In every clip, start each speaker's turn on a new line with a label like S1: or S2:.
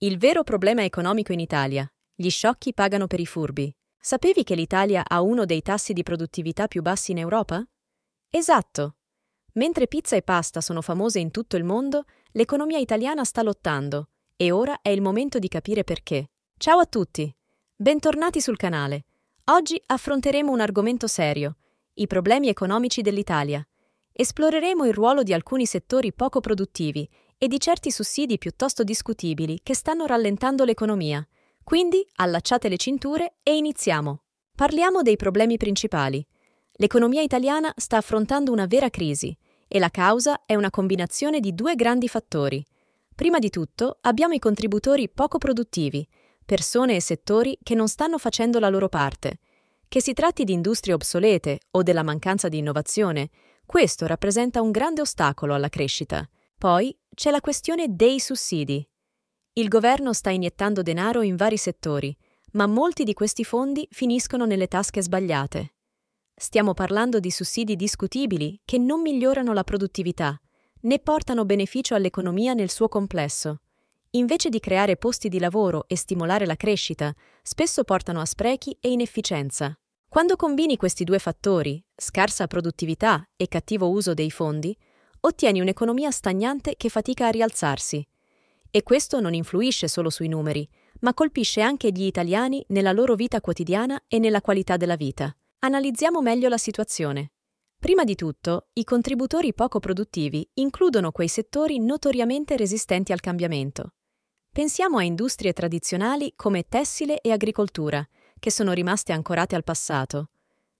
S1: Il vero problema economico in Italia. Gli sciocchi pagano per i furbi. Sapevi che l'Italia ha uno dei tassi di produttività più bassi in Europa? Esatto. Mentre pizza e pasta sono famose in tutto il mondo, l'economia italiana sta lottando e ora è il momento di capire perché. Ciao a tutti! Bentornati sul canale. Oggi affronteremo un argomento serio, i problemi economici dell'Italia. Esploreremo il ruolo di alcuni settori poco produttivi e di certi sussidi piuttosto discutibili che stanno rallentando l'economia. Quindi allacciate le cinture e iniziamo. Parliamo dei problemi principali. L'economia italiana sta affrontando una vera crisi e la causa è una combinazione di due grandi fattori. Prima di tutto abbiamo i contributori poco produttivi, persone e settori che non stanno facendo la loro parte. Che si tratti di industrie obsolete o della mancanza di innovazione, questo rappresenta un grande ostacolo alla crescita. Poi c'è la questione dei sussidi. Il governo sta iniettando denaro in vari settori, ma molti di questi fondi finiscono nelle tasche sbagliate. Stiamo parlando di sussidi discutibili che non migliorano la produttività, né portano beneficio all'economia nel suo complesso. Invece di creare posti di lavoro e stimolare la crescita, spesso portano a sprechi e inefficienza. Quando combini questi due fattori, scarsa produttività e cattivo uso dei fondi, ottieni un'economia stagnante che fatica a rialzarsi. E questo non influisce solo sui numeri, ma colpisce anche gli italiani nella loro vita quotidiana e nella qualità della vita. Analizziamo meglio la situazione. Prima di tutto, i contributori poco produttivi includono quei settori notoriamente resistenti al cambiamento. Pensiamo a industrie tradizionali come tessile e agricoltura, che sono rimaste ancorate al passato.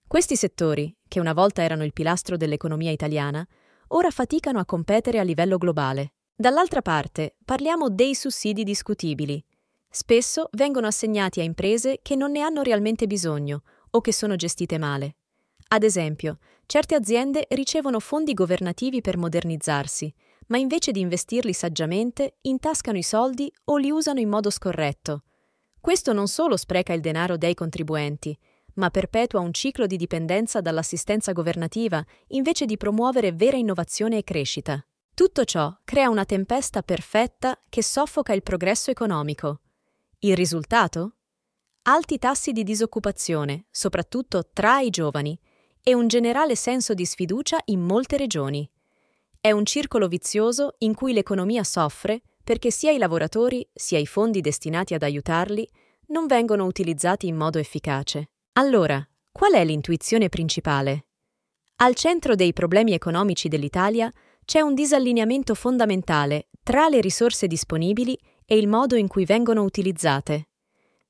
S1: Questi settori, che una volta erano il pilastro dell'economia italiana, ora faticano a competere a livello globale. Dall'altra parte, parliamo dei sussidi discutibili. Spesso vengono assegnati a imprese che non ne hanno realmente bisogno o che sono gestite male. Ad esempio, certe aziende ricevono fondi governativi per modernizzarsi, ma invece di investirli saggiamente, intascano i soldi o li usano in modo scorretto. Questo non solo spreca il denaro dei contribuenti, ma perpetua un ciclo di dipendenza dall'assistenza governativa invece di promuovere vera innovazione e crescita. Tutto ciò crea una tempesta perfetta che soffoca il progresso economico. Il risultato? Alti tassi di disoccupazione, soprattutto tra i giovani, e un generale senso di sfiducia in molte regioni. È un circolo vizioso in cui l'economia soffre perché sia i lavoratori sia i fondi destinati ad aiutarli non vengono utilizzati in modo efficace. Allora, qual è l'intuizione principale? Al centro dei problemi economici dell'Italia c'è un disallineamento fondamentale tra le risorse disponibili e il modo in cui vengono utilizzate.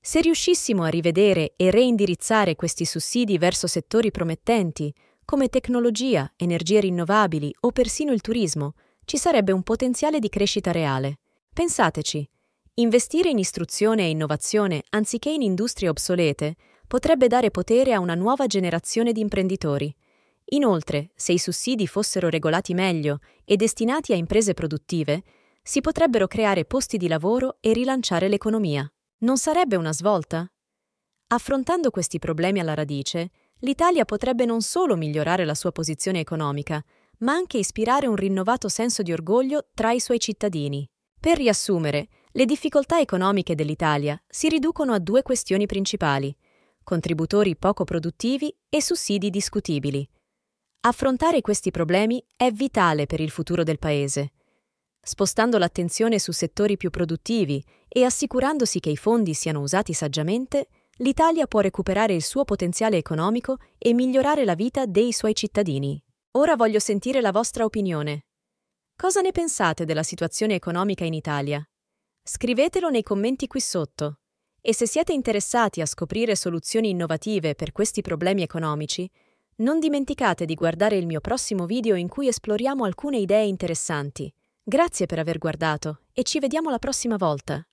S1: Se riuscissimo a rivedere e reindirizzare questi sussidi verso settori promettenti, come tecnologia, energie rinnovabili o persino il turismo, ci sarebbe un potenziale di crescita reale. Pensateci, investire in istruzione e innovazione anziché in industrie obsolete potrebbe dare potere a una nuova generazione di imprenditori. Inoltre, se i sussidi fossero regolati meglio e destinati a imprese produttive, si potrebbero creare posti di lavoro e rilanciare l'economia. Non sarebbe una svolta? Affrontando questi problemi alla radice, l'Italia potrebbe non solo migliorare la sua posizione economica, ma anche ispirare un rinnovato senso di orgoglio tra i suoi cittadini. Per riassumere, le difficoltà economiche dell'Italia si riducono a due questioni principali – contributori poco produttivi e sussidi discutibili. Affrontare questi problemi è vitale per il futuro del Paese. Spostando l'attenzione su settori più produttivi e assicurandosi che i fondi siano usati saggiamente, l'Italia può recuperare il suo potenziale economico e migliorare la vita dei suoi cittadini. Ora voglio sentire la vostra opinione. Cosa ne pensate della situazione economica in Italia? Scrivetelo nei commenti qui sotto. E se siete interessati a scoprire soluzioni innovative per questi problemi economici, non dimenticate di guardare il mio prossimo video in cui esploriamo alcune idee interessanti. Grazie per aver guardato e ci vediamo la prossima volta.